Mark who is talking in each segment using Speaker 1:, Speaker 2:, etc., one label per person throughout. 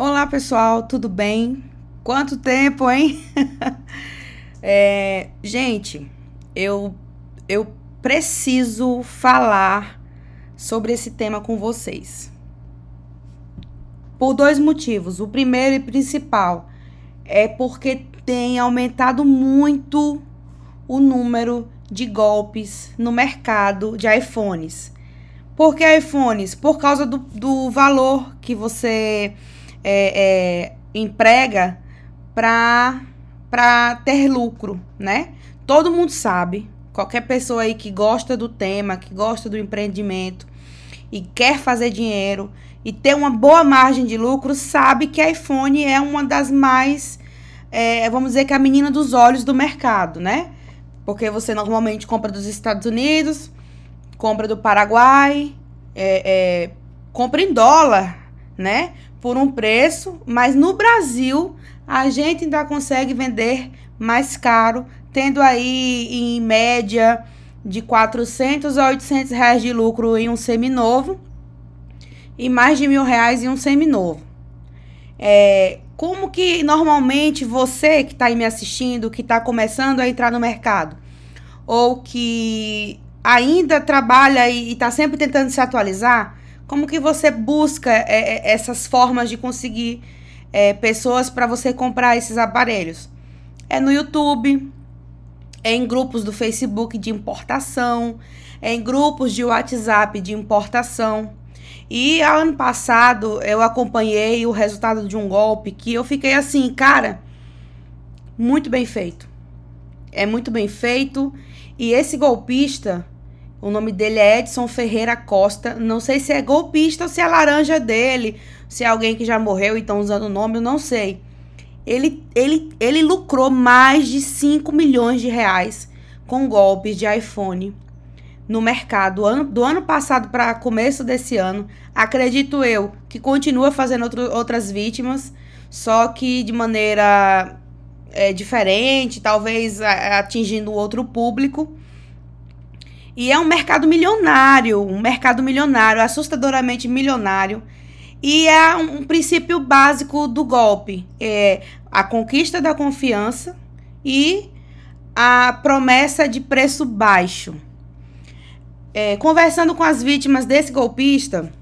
Speaker 1: Olá pessoal, tudo bem? Quanto tempo, hein? é, gente, eu, eu preciso falar sobre esse tema com vocês. Por dois motivos. O primeiro e principal é porque tem aumentado muito o número de golpes no mercado de iPhones. Por que iPhones? Por causa do, do valor que você é, é, emprega para ter lucro, né? Todo mundo sabe, qualquer pessoa aí que gosta do tema, que gosta do empreendimento e quer fazer dinheiro e ter uma boa margem de lucro, sabe que iPhone é uma das mais, é, vamos dizer que é a menina dos olhos do mercado, né? Porque você normalmente compra dos Estados Unidos, compra do Paraguai, é, é, compra em dólar, né? por um preço, mas no Brasil a gente ainda consegue vender mais caro, tendo aí em média de 400 a 800 reais de lucro em um seminovo e mais de mil reais em um seminovo. É, como que normalmente você que está aí me assistindo, que está começando a entrar no mercado, ou que ainda trabalha e está sempre tentando se atualizar, como que você busca é, é, essas formas de conseguir é, pessoas para você comprar esses aparelhos? É no YouTube, é em grupos do Facebook de importação, é em grupos de WhatsApp de importação. E ano passado eu acompanhei o resultado de um golpe que eu fiquei assim, cara, muito bem feito. É muito bem feito. E esse golpista, o nome dele é Edson Ferreira Costa. Não sei se é golpista ou se é laranja dele, se é alguém que já morreu e estão usando o nome, eu não sei. Ele, ele, ele lucrou mais de 5 milhões de reais com golpes de iPhone no mercado do ano passado para começo desse ano. Acredito eu que continua fazendo outro, outras vítimas, só que de maneira é, diferente, talvez atingindo outro público. E é um mercado milionário, um mercado milionário, assustadoramente milionário. E é um, princípio básico do golpe: é a conquista da confiança e a promessa de preço baixo. É, conversando com as vítimas desse golpista,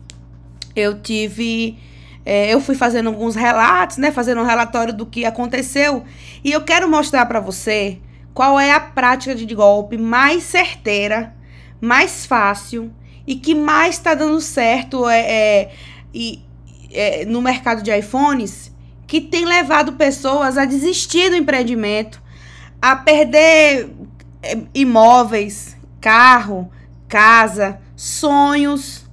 Speaker 1: eu tive é, eu fui fazendo alguns relatos, né, fazendo um relatório do que aconteceu, e eu quero mostrar para você qual é a prática de golpe mais certeira mais fácil e que mais está dando certo é, é, é, no mercado de iPhones, que tem levado pessoas a desistir do empreendimento, a perder é, imóveis, carro, casa, sonhos,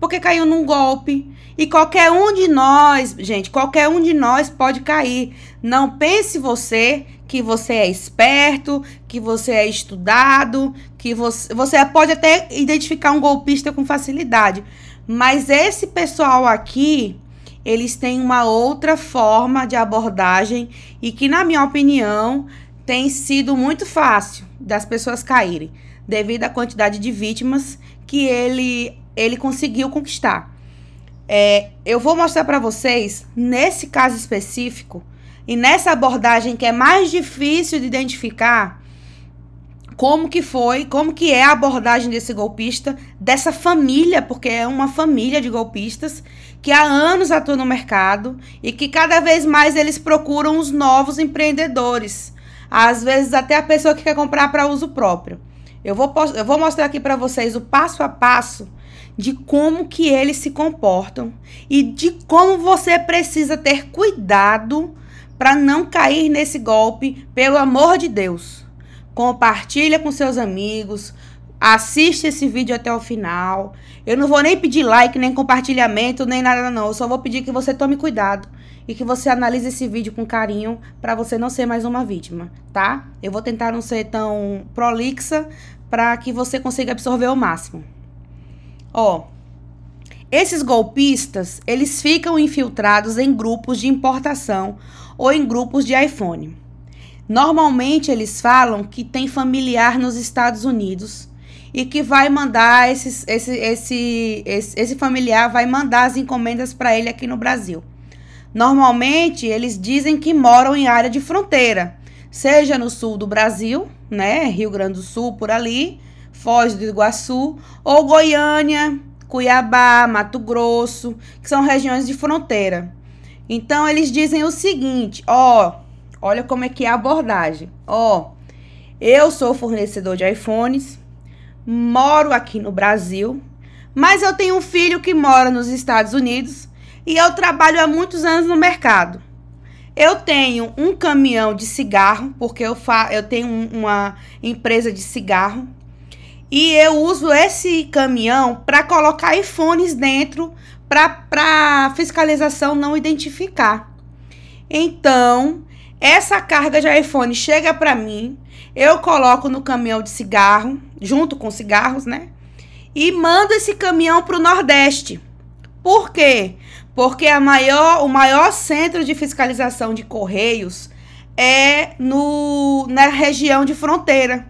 Speaker 1: porque caiu num golpe. E qualquer um de nós, gente, qualquer um de nós pode cair. Não pense você que você é esperto, que você é estudado, que você, você pode até identificar um golpista com facilidade. Mas esse pessoal aqui, eles têm uma outra forma de abordagem e que, na minha opinião, tem sido muito fácil das pessoas caírem, devido à quantidade de vítimas que ele, ele conseguiu conquistar. É, eu vou mostrar para vocês, nesse caso específico, e nessa abordagem que é mais difícil de identificar, como que foi, como que é a abordagem desse golpista, dessa família, porque é uma família de golpistas que há anos atua no mercado e que cada vez mais eles procuram os novos empreendedores. Às vezes até a pessoa que quer comprar para uso próprio. Eu vou, eu vou mostrar aqui para vocês o passo a passo de como que eles se comportam e de como você precisa ter cuidado para não cair nesse golpe, pelo amor de Deus. Compartilha com seus amigos, assiste esse vídeo até o final. Eu não vou nem pedir like, nem compartilhamento, nem nada não. Eu só vou pedir que você tome cuidado e que você analise esse vídeo com carinho para você não ser mais uma vítima, tá? Eu vou tentar não ser tão prolixa para que você consiga absorver o máximo. Ó, esses golpistas, eles ficam infiltrados em grupos de importação ou em grupos de iPhone. Normalmente eles falam que tem familiar nos Estados Unidos e que vai mandar esses, esse, esse, esse, esse familiar vai mandar as encomendas para ele aqui no Brasil. Normalmente eles dizem que moram em área de fronteira, seja no sul do Brasil, né, Rio Grande do Sul por ali, Foz do Iguaçu ou Goiânia, Cuiabá, Mato Grosso, que são regiões de fronteira. Então eles dizem o seguinte, ó, olha como é que é a abordagem. Ó, eu sou fornecedor de iPhones, moro aqui no Brasil, mas eu tenho um filho que mora nos Estados Unidos e eu trabalho há muitos anos no mercado. Eu tenho um caminhão de cigarro, porque eu, fa eu tenho uma empresa de cigarro, e eu uso esse caminhão para colocar iPhones dentro para a fiscalização não identificar. Então, essa carga de iPhone chega para mim, eu coloco no caminhão de cigarro, junto com cigarros, né? E mando esse caminhão para o Nordeste. Por quê? Porque a maior, o maior centro de fiscalização de correios é no, na região de fronteira.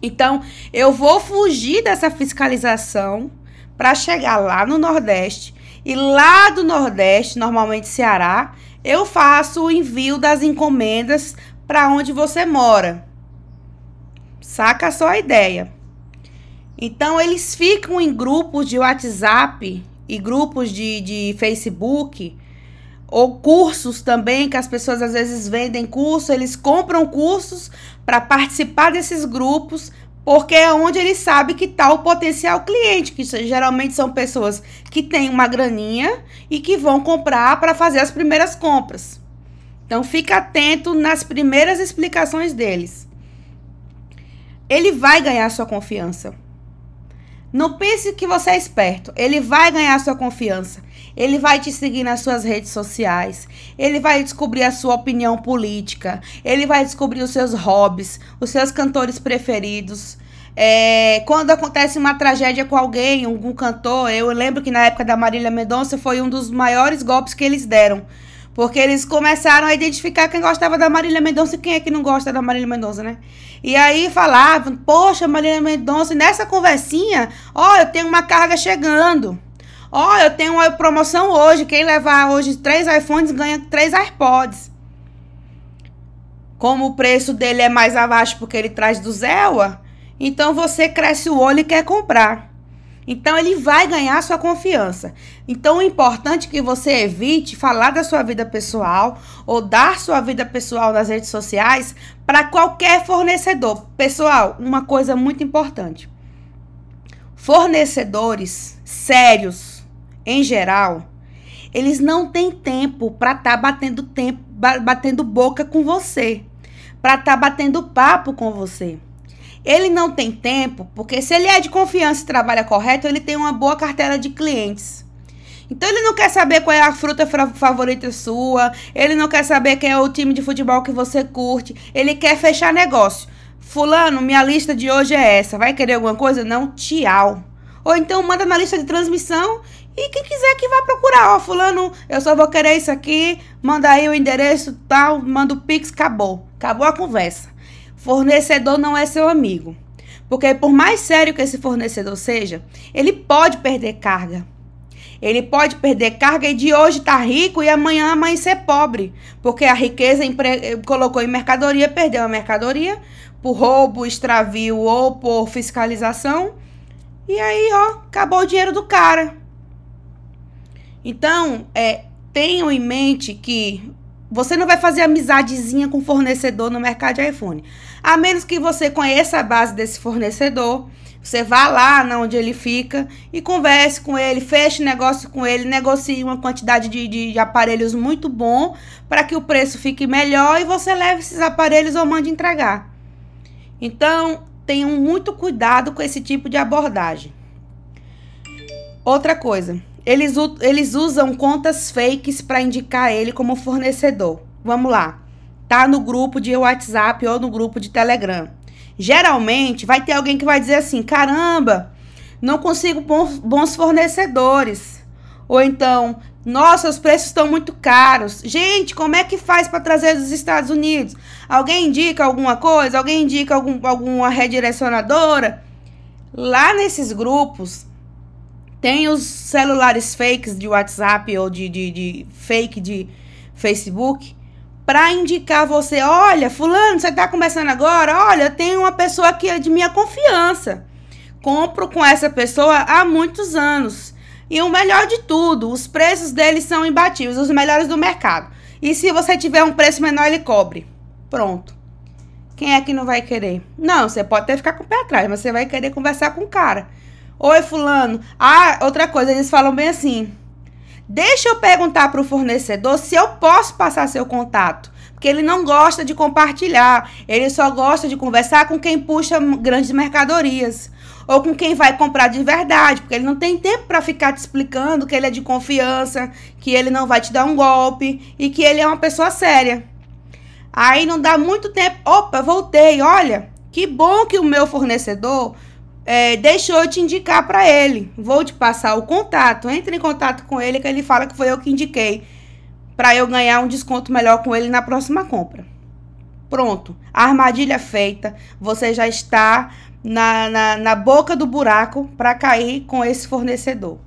Speaker 1: Então, eu vou fugir dessa fiscalização para chegar lá no Nordeste e lá do Nordeste, normalmente Ceará, eu faço o envio das encomendas para onde você mora. Saca só a ideia. Então, eles ficam em grupos de WhatsApp e grupos de, de Facebook, ou cursos também, que as pessoas às vezes vendem curso, eles compram cursos para participar desses grupos, porque é onde ele sabe que está o potencial cliente, que geralmente são pessoas que têm uma graninha e que vão comprar para fazer as primeiras compras. Então fica atento nas primeiras explicações deles. Ele vai ganhar sua confiança. Não pense que você é esperto. Ele vai ganhar sua confiança. Ele vai te seguir nas suas redes sociais. Ele vai descobrir a sua opinião política. Ele vai descobrir os seus hobbies, os seus cantores preferidos. É, quando acontece uma tragédia com alguém, algum cantor, eu lembro que na época da Marília Mendonça foi um dos maiores golpes que eles deram. Porque eles começaram a identificar quem gostava da Marília Mendonça e quem é que não gosta da Marília Mendonça, né? E aí falavam, poxa, Marília Mendonça, nessa conversinha, ó, eu tenho uma carga chegando. Ó, eu tenho uma promoção hoje. Quem levar hoje três iPhones ganha três AirPods. Como o preço dele é mais abaixo porque ele traz do Zewa, então você cresce o olho e quer comprar. Então ele vai ganhar sua confiança. Então é importante que você evite falar da sua vida pessoal ou dar sua vida pessoal nas redes sociais para qualquer fornecedor. Pessoal, uma coisa muito importante. Fornecedores sérios, em geral, eles não têm tempo para estar tá batendo tempo, batendo boca com você, para estar tá batendo papo com você. Ele não tem tempo, porque se ele é de confiança e trabalha correto, ele tem uma boa carteira de clientes. Então ele não quer saber qual é a fruta favorita sua, ele não quer saber quem é o time de futebol que você curte, ele quer fechar negócio. Fulano, minha lista de hoje é essa, vai querer alguma coisa? Não, tchau. Ou então manda na lista de transmissão e quem quiser que vá procurar, ó, fulano, eu só vou querer isso aqui, manda aí o endereço, tal, manda o pix, acabou. Acabou a conversa. Fornecedor não é seu amigo. Porque por mais sério que esse fornecedor seja, ele pode perder carga. Ele pode perder carga e de hoje estar tá rico e amanhã amanhecer pobre. Porque a riqueza empre... colocou em mercadoria, perdeu a mercadoria por roubo, extravio ou por fiscalização. E aí, ó, acabou o dinheiro do cara. Então, é, tenham em mente que você não vai fazer amizadezinha com fornecedor no mercado de iPhone. A menos que você conheça a base desse fornecedor, você vá lá onde ele fica e converse com ele, feche negócio com ele, negocie uma quantidade de, de, de aparelhos muito bom para que o preço fique melhor e você leve esses aparelhos ou mande entregar. Então, tenham muito cuidado com esse tipo de abordagem. Outra coisa, eles, eles usam contas fakes para indicar ele como fornecedor. Vamos lá. Tá no grupo de WhatsApp ou no grupo de Telegram. Geralmente vai ter alguém que vai dizer assim: caramba, não consigo bons fornecedores. Ou então, nossa, os preços estão muito caros. Gente, como é que faz para trazer dos Estados Unidos? Alguém indica alguma coisa? Alguém indica algum, alguma redirecionadora? Lá nesses grupos, tem os celulares fakes de WhatsApp ou de, de, de fake de Facebook para indicar você, olha, fulano, você está começando agora, olha, tem uma pessoa que é de minha confiança. Compro com essa pessoa há muitos anos. E o melhor de tudo, os preços deles são imbatíveis, os melhores do mercado. E se você tiver um preço menor, ele cobre. Pronto. Quem é que não vai querer? Não, você pode até ficar com o pé atrás, mas você vai querer conversar com o cara. Oi, fulano. Ah, outra coisa, eles falam bem assim. Deixa eu perguntar para o fornecedor se eu posso passar seu contato. Porque ele não gosta de compartilhar. Ele só gosta de conversar com quem puxa grandes mercadorias. Ou com quem vai comprar de verdade. Porque ele não tem tempo para ficar te explicando que ele é de confiança, que ele não vai te dar um golpe e que ele é uma pessoa séria. Aí não dá muito tempo. Opa, voltei. Olha, que bom que o meu fornecedor é, deixou eu te indicar para ele. Vou te passar o contato. Entre em contato com ele que ele fala que foi eu que indiquei para eu ganhar um desconto melhor com ele na próxima compra. Pronto, armadilha feita. Você já está na, na, na boca do buraco para cair com esse fornecedor.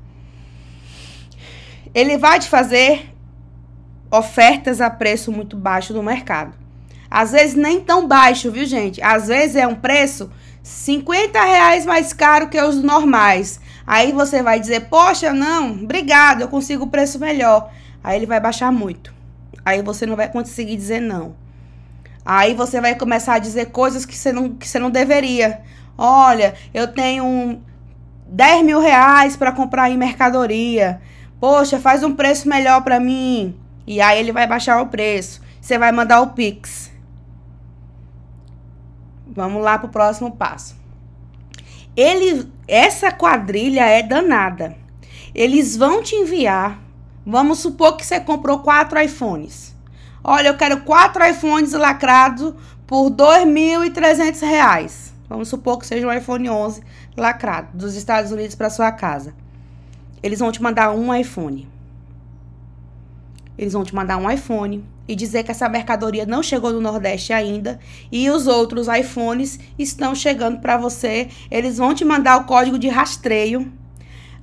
Speaker 1: Ele vai te fazer ofertas a preço muito baixo do mercado. Às vezes nem tão baixo, viu, gente? Às vezes é um preço 50 reais mais caro que os normais. Aí você vai dizer, poxa, não, obrigado, eu consigo o preço melhor. Aí ele vai baixar muito. Aí você não vai conseguir dizer não. Aí você vai começar a dizer coisas que você não, que você não deveria. Olha, eu tenho 10 mil reais para comprar em mercadoria. Poxa, faz um preço melhor para mim. E aí ele vai baixar o preço. Você vai mandar o Pix. Vamos lá pro próximo passo. Ele, essa quadrilha é danada. Eles vão te enviar. Vamos supor que você comprou quatro iPhones. Olha, eu quero quatro iPhones lacrados por R$ 2.300. Vamos supor que seja um iPhone 11 lacrado dos Estados Unidos para sua casa. Eles vão te mandar um iPhone. Eles vão te mandar um iPhone e dizer que essa mercadoria não chegou no Nordeste ainda e os outros iPhones estão chegando para você. Eles vão te mandar o código de rastreio.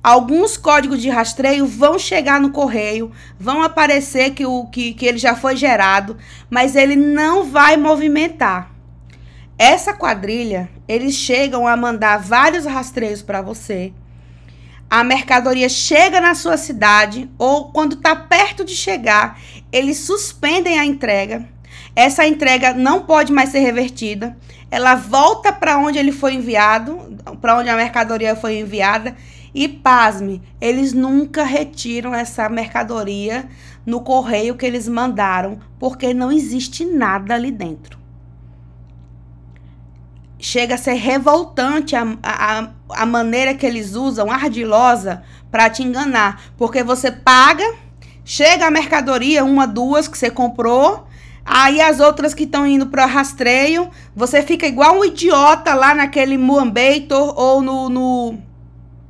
Speaker 1: Alguns códigos de rastreio vão chegar no correio, vão aparecer que, o, que, que ele já foi gerado, mas ele não vai movimentar. Essa quadrilha, eles chegam a mandar vários rastreios para você a mercadoria chega na sua cidade ou quando está perto de chegar, eles suspendem a entrega. Essa entrega não pode mais ser revertida. Ela volta para onde ele foi enviado, para onde a mercadoria foi enviada. E pasme, eles nunca retiram essa mercadoria no correio que eles mandaram, porque não existe nada ali dentro. Chega a ser revoltante a, a, a maneira que eles usam, ardilosa, para te enganar. Porque você paga, chega a mercadoria, uma, duas que você comprou, Aí as outras que estão indo para rastreio, você fica igual um idiota lá naquele Muambeitor ou no, no,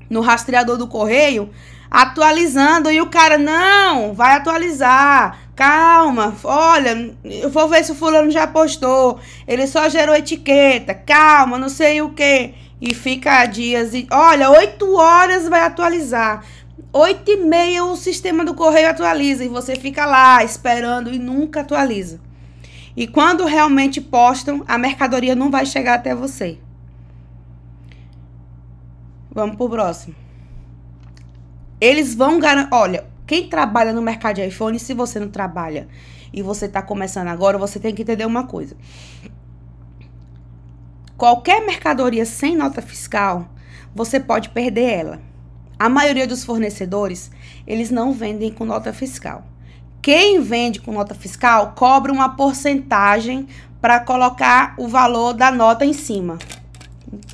Speaker 1: no, rastreador do correio, atualizando. E o cara, não, vai atualizar. Calma, olha, eu vou ver se o fulano já postou. Ele só gerou etiqueta. Calma, não sei o que. E fica dias e. Olha, 8 horas vai atualizar. 8 e meia o sistema do correio atualiza. E você fica lá esperando e nunca atualiza. E quando realmente postam, a mercadoria não vai chegar até você. Vamos pro próximo. Eles vão garantir. Olha, quem trabalha no mercado de iPhone, se você não trabalha e você está começando agora, você tem que entender uma coisa. Qualquer mercadoria sem nota fiscal, você pode perder ela. A maioria dos fornecedores, eles não vendem com nota fiscal. Quem vende com nota fiscal cobra uma porcentagem para colocar o valor da nota em cima.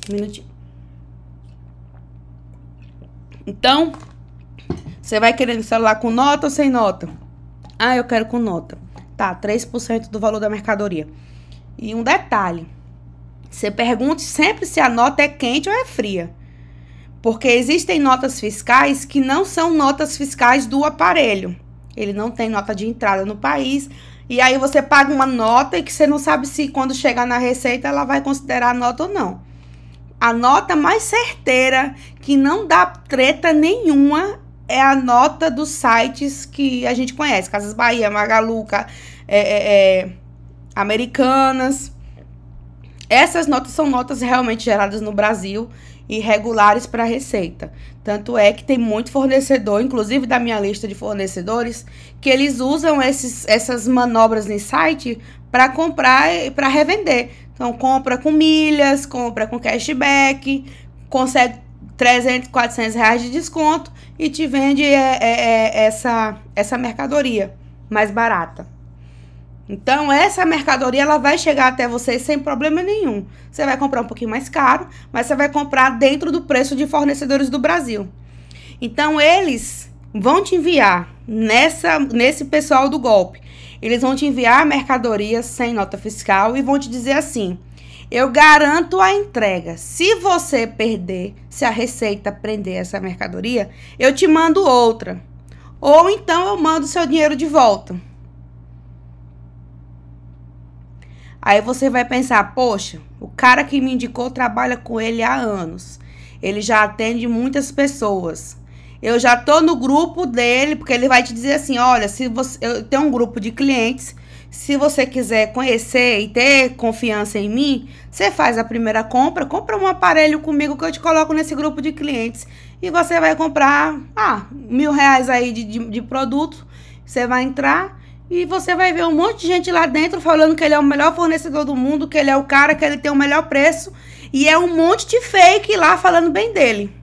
Speaker 1: Um minutinho. Então, você vai querer celular com nota ou sem nota? Ah, eu quero com nota. Tá, 3% do valor da mercadoria. E um detalhe: você pergunte sempre se a nota é quente ou é fria. Porque existem notas fiscais que não são notas fiscais do aparelho. Ele não tem nota de entrada no país. E aí você paga uma nota e que você não sabe se quando chegar na receita ela vai considerar a nota ou não. A nota mais certeira, que não dá treta nenhuma, é a nota dos sites que a gente conhece, Casas Bahia, Magalu, é, é, é, Americanas. Essas notas são notas realmente geradas no Brasil e regulares para a Receita. Tanto é que tem muito fornecedor, inclusive da minha lista de fornecedores, que eles usam esses, essas manobras em site para comprar e para revender. Então, compra com milhas, compra com cashback, consegue 300, 400 reais de desconto e te vende é, é, é, essa, essa mercadoria mais barata. Então, essa mercadoria ela vai chegar até você sem problema nenhum. Você vai comprar um pouquinho mais caro, mas você vai comprar dentro do preço de fornecedores do Brasil. Então, eles vão te enviar nessa nesse pessoal do golpe. Eles vão te enviar mercadorias sem nota fiscal e vão te dizer assim: eu garanto a entrega. Se você perder, se a receita prender essa mercadoria, eu te mando outra. Ou então eu mando seu dinheiro de volta. Aí você vai pensar: poxa, o cara que me indicou trabalha com ele há anos. Ele já atende muitas pessoas. Eu já tô no grupo dele, porque ele vai te dizer assim: olha, se você, eu tenho um grupo de clientes se você quiser conhecer e ter confiança em mim, você faz a primeira compra, compra um aparelho comigo que eu te coloco nesse grupo de clientes. E você vai comprar, ah, mil reais aí de, de, de produto. Você vai entrar e você vai ver um monte de gente lá dentro falando que ele é o melhor fornecedor do mundo, que ele é o cara, que ele tem o melhor preço. E é um monte de fake lá falando bem dele.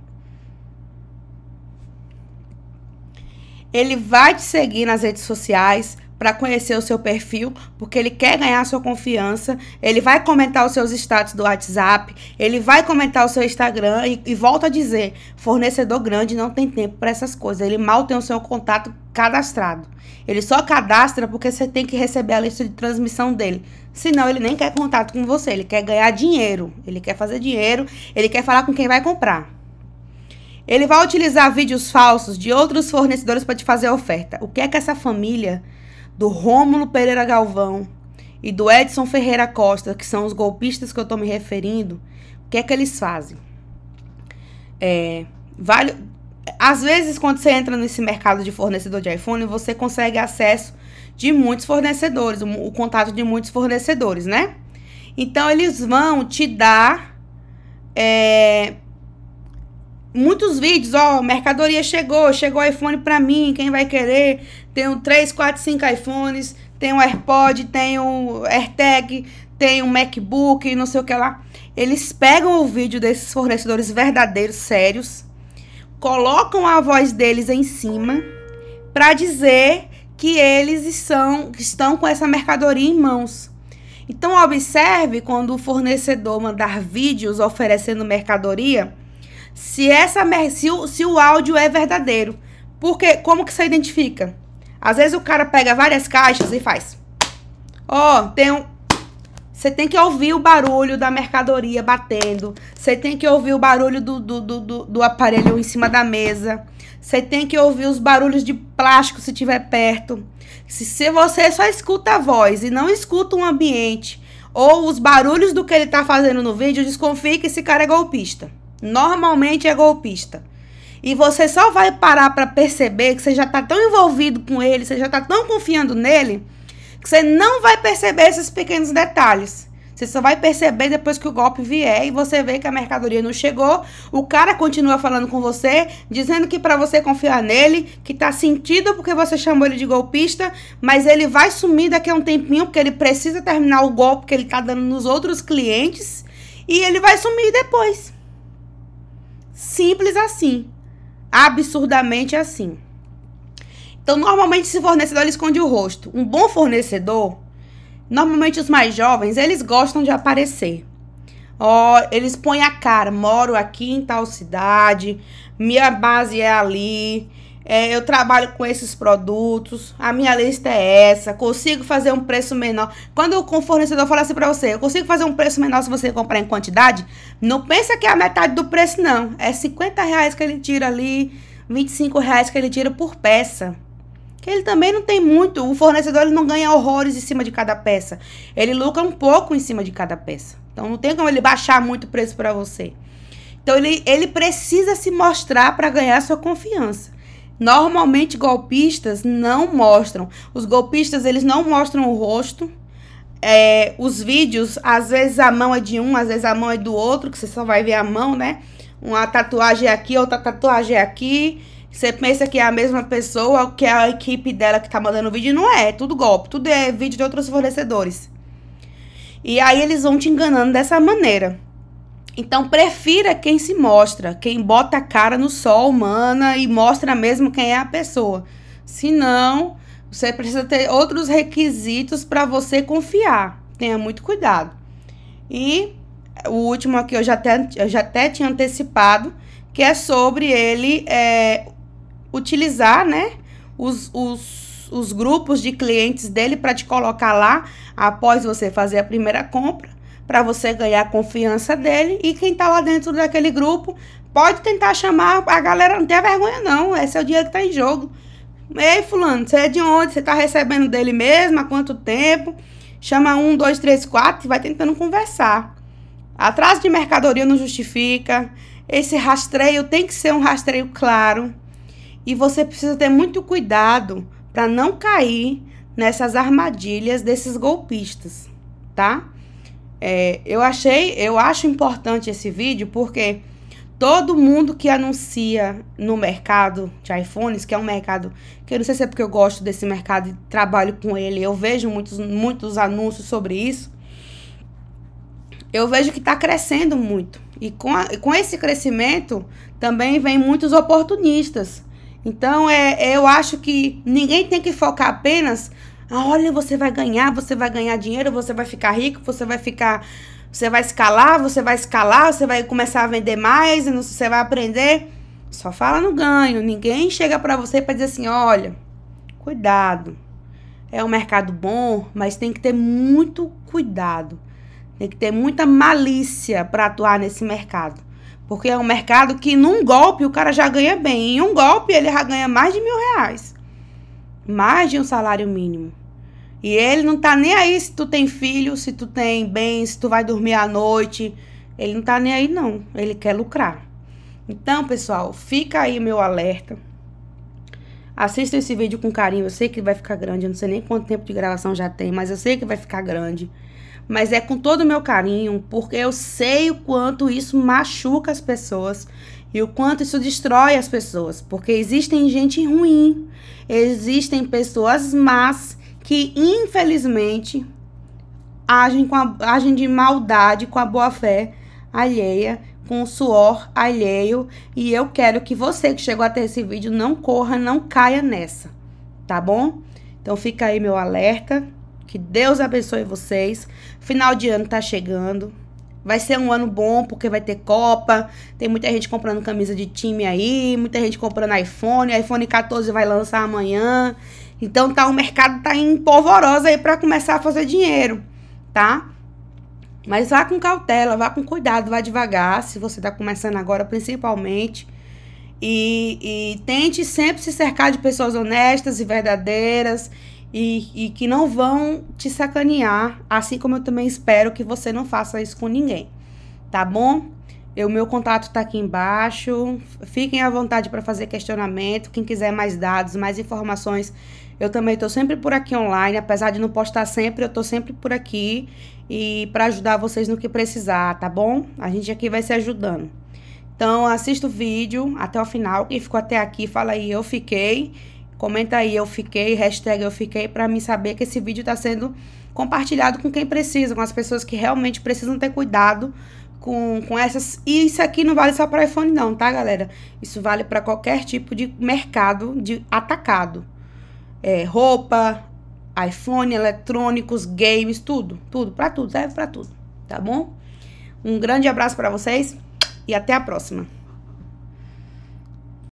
Speaker 1: Ele vai te seguir nas redes sociais, para conhecer o seu perfil, porque ele quer ganhar sua confiança, ele vai comentar os seus status do WhatsApp, ele vai comentar o seu Instagram e, e volta a dizer, fornecedor grande não tem tempo para essas coisas, ele mal tem o seu contato cadastrado. Ele só cadastra porque você tem que receber a lista de transmissão dele. Senão ele nem quer contato com você, ele quer ganhar dinheiro, ele quer fazer dinheiro, ele quer falar com quem vai comprar. Ele vai utilizar vídeos falsos de outros fornecedores para te fazer oferta. O que é que essa família do Rômulo Pereira Galvão e do Edson Ferreira Costa, que são os golpistas que eu estou me referindo, o que é que eles fazem? É, vale, às vezes, quando você entra nesse mercado de fornecedor de iPhone, você consegue acesso de muitos fornecedores, o, o contato de muitos fornecedores, né? Então, eles vão te dar é, muitos vídeos, ó, mercadoria chegou, chegou iPhone para mim, quem vai querer? tenho 3, 4, 5 iPhones, tenho AirPod, tenho AirTag, tenho MacBook, não sei o que lá. Eles pegam o vídeo desses fornecedores verdadeiros, sérios, colocam a voz deles em cima para dizer que eles são, estão com essa mercadoria em mãos. Então observe quando o fornecedor mandar vídeos oferecendo mercadoria, se essa se o, se o áudio é verdadeiro. Porque como que você identifica? Às vezes o cara pega várias caixas e faz. Ó, oh, tem um. Você tem que ouvir o barulho da mercadoria batendo. Você tem que ouvir o barulho do, do, do, do aparelho em cima da mesa. Você tem que ouvir os barulhos de plástico se tiver perto. Se, se você só escuta a voz e não escuta o ambiente ou os barulhos do que ele tá fazendo no vídeo, desconfie que esse cara é golpista. Normalmente é golpista. E você só vai parar para perceber que você já está tão envolvido com ele, você já está tão confiando nele, que você não vai perceber esses pequenos detalhes. Você só vai perceber depois que o golpe vier e você vê que a mercadoria não chegou. O cara continua falando com você, dizendo que para você confiar nele, que tá sentido porque você chamou ele de golpista, mas ele vai sumir daqui a um tempinho porque ele precisa terminar o golpe que ele tá dando nos outros clientes e ele vai sumir depois. Simples assim absurdamente assim. Então, normalmente esse fornecedor ele esconde o rosto. Um bom fornecedor, normalmente os mais jovens, eles gostam de aparecer. Ó, eles põem a cara, moro aqui em tal cidade, minha base é ali, é, eu trabalho com esses produtos, a minha lista é essa, consigo fazer um preço menor. Quando o fornecedor fala assim para você, eu consigo fazer um preço menor se você comprar em quantidade, não pensa que é a metade do preço, não. É 50 reais que ele tira ali, 25 reais que ele tira por peça. Que ele também não tem muito, o fornecedor ele não ganha horrores em cima de cada peça. Ele lucra um pouco em cima de cada peça. Então não tem como ele baixar muito o preço para você. Então ele, ele precisa se mostrar para ganhar sua confiança. Normalmente golpistas não mostram. Os golpistas eles não mostram o rosto. É, os vídeos, às vezes a mão é de um, às vezes a mão é do outro, que você só vai ver a mão, né? Uma tatuagem é aqui, outra tatuagem é aqui. Você pensa que é a mesma pessoa, que é a equipe dela que tá mandando o vídeo. Não é, é tudo golpe, tudo é vídeo de outros fornecedores. E aí eles vão te enganando dessa maneira. Então prefira quem se mostra, quem bota a cara no sol humana e mostra mesmo quem é a pessoa. Se não, você precisa ter outros requisitos para você confiar. Tenha muito cuidado. E o último aqui eu já até, eu já até tinha antecipado, que é sobre ele é, utilizar né, os, os, os grupos de clientes dele para te colocar lá após você fazer a primeira compra para você ganhar a confiança dele. E quem está lá dentro daquele grupo pode tentar chamar a galera, não tem vergonha não, esse é o dinheiro que está em jogo. Ei, fulano, você é de onde? Você está recebendo dele mesmo? Há quanto tempo? Chama um, dois, três, quatro e vai tentando conversar. Atraso de mercadoria não justifica. Esse rastreio tem que ser um rastreio claro. E você precisa ter muito cuidado para não cair nessas armadilhas desses golpistas, tá? É, eu achei, eu acho importante esse vídeo porque todo mundo que anuncia no mercado de iPhones, que é um mercado que eu não sei se é porque eu gosto desse mercado e trabalho com ele, eu vejo muitos, muitos anúncios sobre isso. Eu vejo que está crescendo muito. E com, a, com esse crescimento também vem muitos oportunistas. Então, é, eu acho que ninguém tem que focar apenas ah, olha, você vai ganhar, você vai ganhar dinheiro, você vai ficar rico, você vai ficar. Você vai escalar, você vai escalar, você vai começar a vender mais, e você vai aprender. Só fala no ganho. Ninguém chega para você para dizer assim: olha, cuidado. É um mercado bom, mas tem que ter muito cuidado. Tem que ter muita malícia para atuar nesse mercado. Porque é um mercado que num golpe o cara já ganha bem. Em um golpe ele já ganha mais de mil reais. Mais de um salário mínimo. E ele não tá nem aí se tu tem filho, se tu tem bens, se tu vai dormir à noite. Ele não tá nem aí, não. Ele quer lucrar. Então, pessoal, fica aí meu alerta. Assista esse vídeo com carinho. Eu sei que vai ficar grande. Eu não sei nem quanto tempo de gravação já tem, mas eu sei que vai ficar grande. Mas é com todo o meu carinho, porque eu sei o quanto isso machuca as pessoas e o quanto isso destrói as pessoas. Porque existem gente ruim, existem pessoas más que infelizmente agem, com a, agem de maldade com a boa-fé alheia, com o suor alheio. E eu quero que você que chegou até esse vídeo não corra, não caia nessa, tá bom? Então fica aí meu alerta. Que Deus abençoe vocês. Final de ano tá chegando. Vai ser um ano bom porque vai ter Copa. Tem muita gente comprando camisa de time aí, muita gente comprando iPhone. iPhone 14 vai lançar amanhã. Então tá o mercado tá em polvorosa aí para começar a fazer dinheiro, tá? Mas vá com cautela, vá com cuidado, vá devagar, se você tá começando agora principalmente. E, e tente sempre se cercar de pessoas honestas e verdadeiras e, e que não vão te sacanear, assim como eu também espero que você não faça isso com ninguém, tá bom? O meu contato está aqui embaixo. Fiquem à vontade para fazer questionamento. Quem quiser mais dados, mais informações, eu também estou sempre por aqui online, apesar de não postar sempre, eu estou sempre por aqui e para ajudar vocês no que precisar, tá bom? A gente aqui vai se ajudando. Então, assista o vídeo até o final. Quem ficou até aqui, fala aí, eu fiquei. Comenta aí, eu fiquei, hashtag eu fiquei, para mim saber que esse vídeo está sendo compartilhado com quem precisa, com as pessoas que realmente precisam ter cuidado com, com essas. E isso aqui não vale só para iPhone, não, tá, galera? Isso vale para qualquer tipo de mercado de atacado é, roupa, iPhone, eletrônicos, games, tudo, tudo, para tudo, serve para tudo, tá bom? Um grande abraço para vocês e até a próxima.